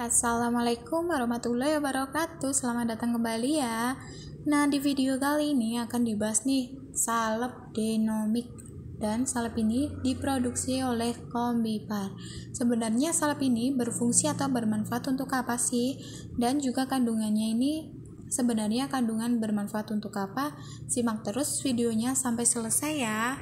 Assalamualaikum warahmatullahi wabarakatuh Selamat datang kembali ya Nah di video kali ini akan dibahas nih Salep denomik dan salep ini diproduksi oleh Kombipar. Sebenarnya salep ini berfungsi atau bermanfaat untuk apa sih? Dan juga kandungannya ini sebenarnya kandungan bermanfaat untuk apa? Simak terus videonya sampai selesai ya.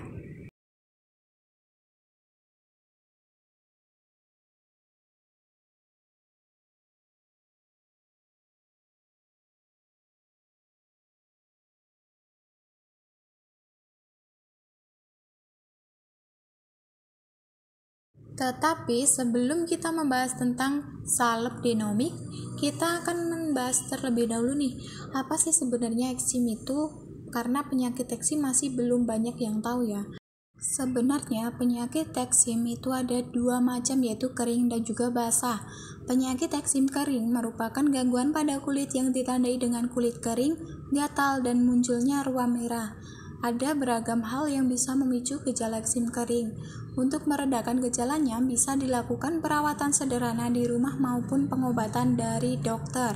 Tetapi sebelum kita membahas tentang salep denomik, kita akan membahas terlebih dahulu nih, apa sih sebenarnya eksim itu? Karena penyakit eksim masih belum banyak yang tahu ya. Sebenarnya penyakit eksim itu ada dua macam yaitu kering dan juga basah. Penyakit eksim kering merupakan gangguan pada kulit yang ditandai dengan kulit kering, gatal, dan munculnya ruam merah. Ada beragam hal yang bisa memicu gejala eksim kering. Untuk meredakan gejalanya bisa dilakukan perawatan sederhana di rumah maupun pengobatan dari dokter.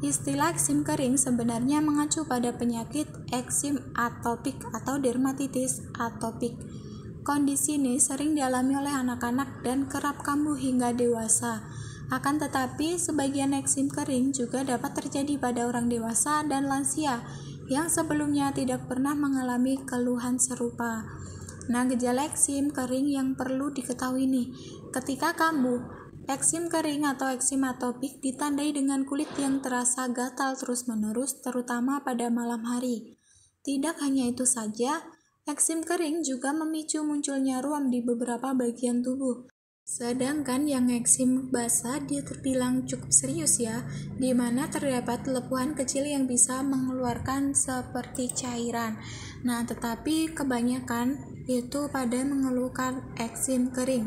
Istilah eksim kering sebenarnya mengacu pada penyakit eksim atopik atau dermatitis atopik. Kondisi ini sering dialami oleh anak-anak dan kerap kambuh hingga dewasa. Akan tetapi, sebagian eksim kering juga dapat terjadi pada orang dewasa dan lansia yang sebelumnya tidak pernah mengalami keluhan serupa. Nah, gejala eksim kering yang perlu diketahui nih, ketika kambuh, Eksim kering atau eksim atopik ditandai dengan kulit yang terasa gatal terus-menerus, terutama pada malam hari. Tidak hanya itu saja, eksim kering juga memicu munculnya ruam di beberapa bagian tubuh, Sedangkan yang eksim basah dia terbilang cukup serius ya, di mana terdapat lepuhan kecil yang bisa mengeluarkan seperti cairan. Nah, tetapi kebanyakan itu pada mengeluhkan eksim kering.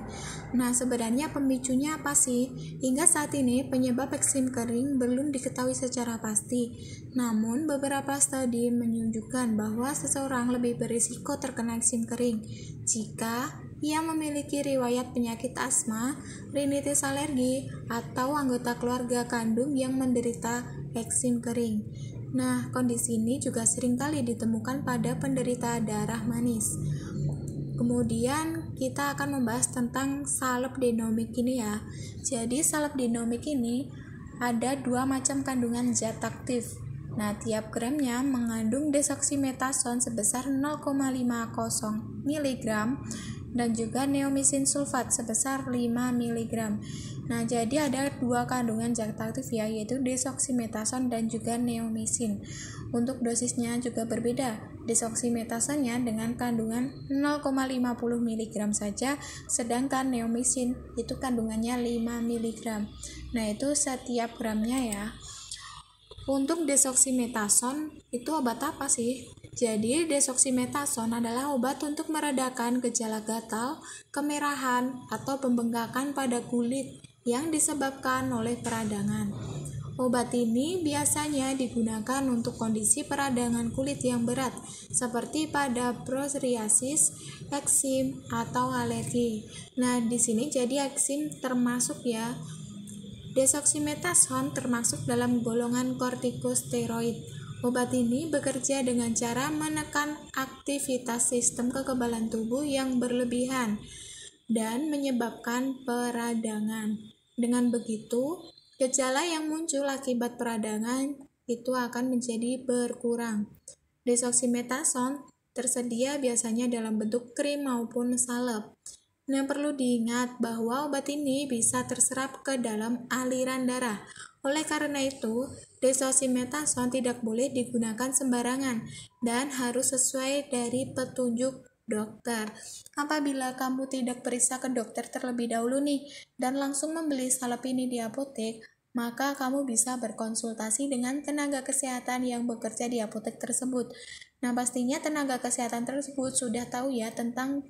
Nah, sebenarnya pemicunya apa sih? Hingga saat ini penyebab eksim kering belum diketahui secara pasti. Namun, beberapa studi menunjukkan bahwa seseorang lebih berisiko terkena eksim kering jika ia memiliki riwayat penyakit asma, rinitis alergi, atau anggota keluarga kandung yang menderita eksim kering. Nah, kondisi ini juga seringkali ditemukan pada penderita darah manis. Kemudian kita akan membahas tentang salep dinomik ini ya. Jadi salep dinomik ini ada dua macam kandungan zat aktif. Nah, tiap gramnya mengandung desoksimetason sebesar 0,50 mg dan juga neomisin sulfat sebesar 5 mg. Nah, jadi ada dua kandungan zat aktif ya, yaitu desoksimetason dan juga neomisin. Untuk dosisnya juga berbeda. Desoksimetasonnya dengan kandungan 0,50 mg saja, sedangkan neomisin itu kandungannya 5 mg. Nah, itu setiap gramnya ya. Untuk desoksimetason itu obat apa sih? Jadi, desoksimetason adalah obat untuk meredakan gejala gatal, kemerahan, atau pembengkakan pada kulit yang disebabkan oleh peradangan. Obat ini biasanya digunakan untuk kondisi peradangan kulit yang berat, seperti pada psoriasis, eksim, atau alergi. Nah, di sini jadi eksim termasuk ya. desoksimetason termasuk dalam golongan kortikosteroid Obat ini bekerja dengan cara menekan aktivitas sistem kekebalan tubuh yang berlebihan dan menyebabkan peradangan. Dengan begitu, gejala yang muncul akibat peradangan itu akan menjadi berkurang. Desoximetason tersedia biasanya dalam bentuk krim maupun salep. Nah, perlu diingat bahwa obat ini bisa terserap ke dalam aliran darah. Oleh karena itu, desosimetason tidak boleh digunakan sembarangan dan harus sesuai dari petunjuk dokter. Apabila kamu tidak periksa ke dokter terlebih dahulu nih dan langsung membeli salep ini di apotek, maka kamu bisa berkonsultasi dengan tenaga kesehatan yang bekerja di apotek tersebut. Nah, pastinya tenaga kesehatan tersebut sudah tahu ya tentang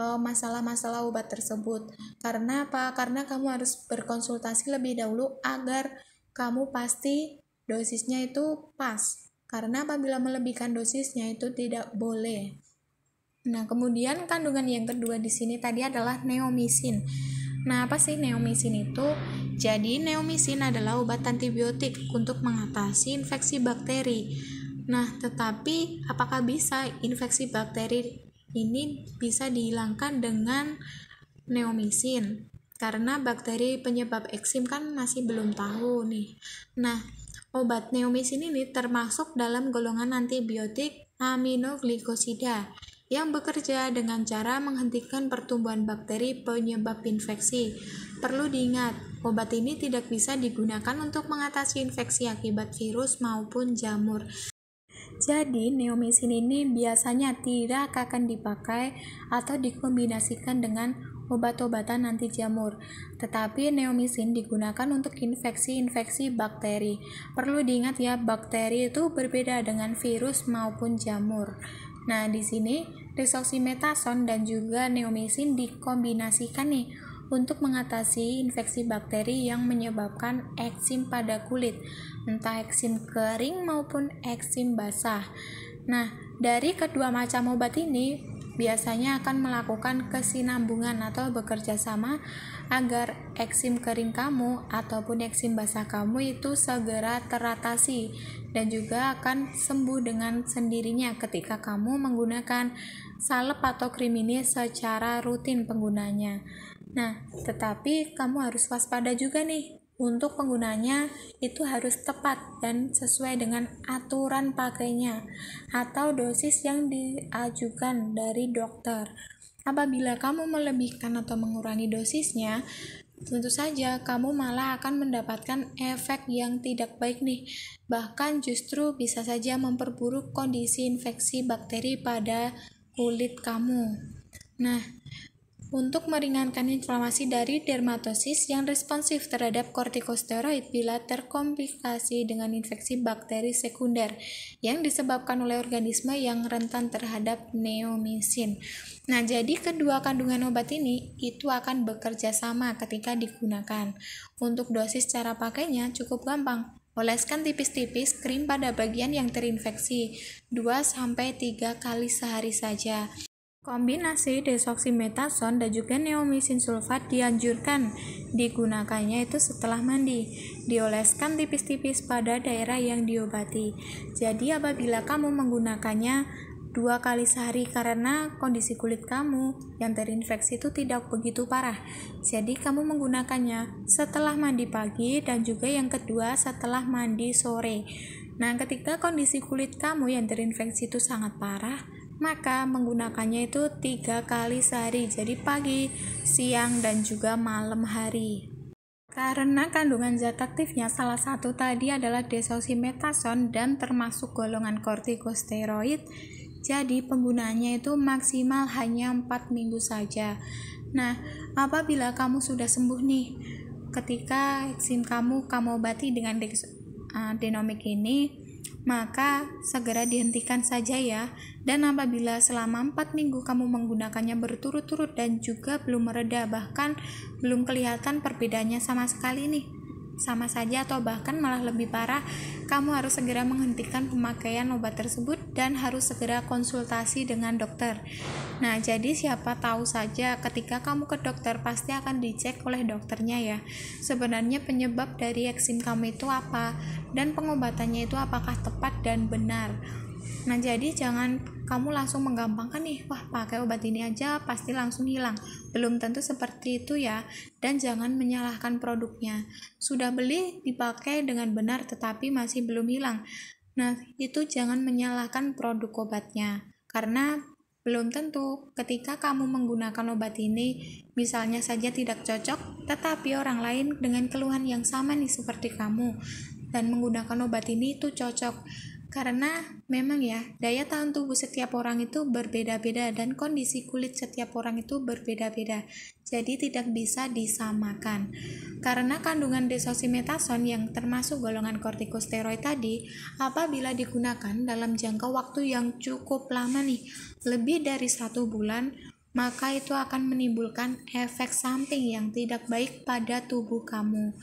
eh, masalah-masalah uh, obat tersebut. Karena apa? Karena kamu harus berkonsultasi lebih dahulu agar kamu pasti dosisnya itu pas. Karena apabila melebihkan dosisnya itu tidak boleh. Nah, kemudian kandungan yang kedua di sini tadi adalah neomisin. Nah, apa sih neomisin itu? Jadi, neomisin adalah obat antibiotik untuk mengatasi infeksi bakteri. Nah, tetapi apakah bisa infeksi bakteri ini bisa dihilangkan dengan neomisin? karena bakteri penyebab eksim kan masih belum tahu nih. Nah, obat neomisin ini termasuk dalam golongan antibiotik aminoglikosida yang bekerja dengan cara menghentikan pertumbuhan bakteri penyebab infeksi. Perlu diingat, obat ini tidak bisa digunakan untuk mengatasi infeksi akibat virus maupun jamur. Jadi, neomisin ini biasanya tidak akan dipakai atau dikombinasikan dengan obat-obatan anti jamur, tetapi neomisin digunakan untuk infeksi-infeksi bakteri. Perlu diingat ya, bakteri itu berbeda dengan virus maupun jamur. Nah, di sini desoximetason dan juga neomisin dikombinasikan nih untuk mengatasi infeksi bakteri yang menyebabkan eksim pada kulit, entah eksim kering maupun eksim basah. Nah, dari kedua macam obat ini, biasanya akan melakukan kesinambungan atau bekerja sama agar eksim kering kamu ataupun eksim basah kamu itu segera teratasi dan juga akan sembuh dengan sendirinya ketika kamu menggunakan salep atau krim ini secara rutin penggunanya. Nah, tetapi kamu harus waspada juga nih untuk penggunanya itu harus tepat dan sesuai dengan aturan pakainya atau dosis yang diajukan dari dokter. Apabila kamu melebihkan atau mengurangi dosisnya, tentu saja kamu malah akan mendapatkan efek yang tidak baik nih. Bahkan justru bisa saja memperburuk kondisi infeksi bakteri pada kulit kamu. Nah, untuk meringankan inflamasi dari dermatosis yang responsif terhadap kortikosteroid bila terkomplikasi dengan infeksi bakteri sekunder yang disebabkan oleh organisme yang rentan terhadap neomisin. Nah, jadi kedua kandungan obat ini itu akan bekerja sama ketika digunakan. Untuk dosis cara pakainya cukup gampang. Oleskan tipis-tipis krim pada bagian yang terinfeksi 2-3 kali sehari saja. Kombinasi desoksimetason dan juga neomisin sulfat dianjurkan digunakannya itu setelah mandi. Dioleskan tipis-tipis pada daerah yang diobati. Jadi apabila kamu menggunakannya dua kali sehari karena kondisi kulit kamu yang terinfeksi itu tidak begitu parah. Jadi kamu menggunakannya setelah mandi pagi dan juga yang kedua setelah mandi sore. Nah, ketika kondisi kulit kamu yang terinfeksi itu sangat parah, maka menggunakannya itu tiga kali sehari jadi pagi, siang, dan juga malam hari karena kandungan zat aktifnya salah satu tadi adalah desosimetason dan termasuk golongan kortikosteroid jadi penggunaannya itu maksimal hanya 4 minggu saja nah apabila kamu sudah sembuh nih ketika eksim kamu kamu obati dengan ah, denomik ini maka segera dihentikan saja ya. Dan apabila selama 4 minggu kamu menggunakannya berturut-turut dan juga belum mereda, bahkan belum kelihatan perbedaannya sama sekali nih, sama saja atau bahkan malah lebih parah, kamu harus segera menghentikan pemakaian obat tersebut dan harus segera konsultasi dengan dokter. Nah, jadi siapa tahu saja ketika kamu ke dokter pasti akan dicek oleh dokternya ya. Sebenarnya penyebab dari eksim kamu itu apa dan pengobatannya itu apakah tepat dan benar. Nah, jadi jangan kamu langsung menggampangkan nih, wah pakai obat ini aja pasti langsung hilang. Belum tentu seperti itu ya. Dan jangan menyalahkan produknya. Sudah beli, dipakai dengan benar tetapi masih belum hilang. Nah, itu jangan menyalahkan produk obatnya. Karena belum tentu ketika kamu menggunakan obat ini, misalnya saja tidak cocok, tetapi orang lain dengan keluhan yang sama nih seperti kamu dan menggunakan obat ini itu cocok karena memang ya, daya tahan tubuh setiap orang itu berbeda-beda dan kondisi kulit setiap orang itu berbeda-beda. Jadi tidak bisa disamakan. Karena kandungan desosimetason yang termasuk golongan kortikosteroid tadi, apabila digunakan dalam jangka waktu yang cukup lama nih, lebih dari satu bulan, maka itu akan menimbulkan efek samping yang tidak baik pada tubuh kamu.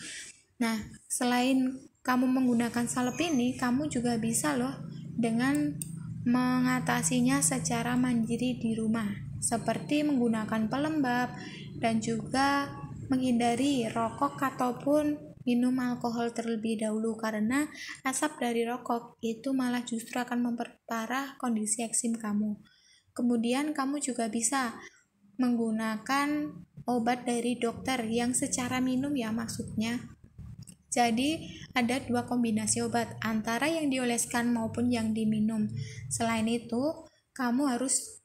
Nah, selain kamu menggunakan salep ini, kamu juga bisa loh dengan mengatasinya secara mandiri di rumah, seperti menggunakan pelembab dan juga menghindari rokok ataupun minum alkohol terlebih dahulu karena asap dari rokok itu malah justru akan memperparah kondisi eksim kamu. Kemudian kamu juga bisa menggunakan obat dari dokter yang secara minum ya maksudnya jadi, ada dua kombinasi obat, antara yang dioleskan maupun yang diminum. Selain itu, kamu harus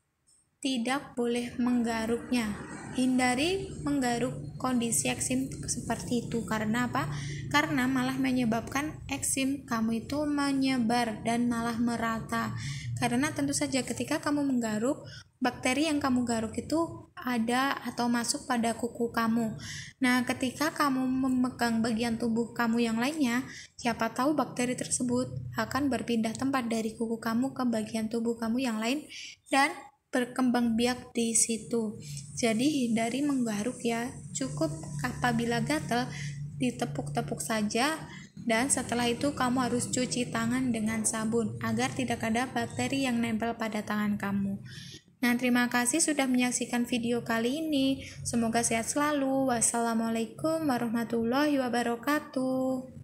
tidak boleh menggaruknya. Hindari menggaruk kondisi eksim seperti itu karena apa? Karena malah menyebabkan eksim kamu itu menyebar dan malah merata. Karena tentu saja ketika kamu menggaruk, bakteri yang kamu garuk itu ada atau masuk pada kuku kamu. Nah, ketika kamu memegang bagian tubuh kamu yang lainnya, siapa tahu bakteri tersebut akan berpindah tempat dari kuku kamu ke bagian tubuh kamu yang lain dan berkembang biak di situ. Jadi, dari menggaruk ya. Cukup apabila gatel ditepuk-tepuk saja dan setelah itu kamu harus cuci tangan dengan sabun agar tidak ada bakteri yang nempel pada tangan kamu. Nah, terima kasih sudah menyaksikan video kali ini. Semoga sehat selalu. Wassalamualaikum warahmatullahi wabarakatuh.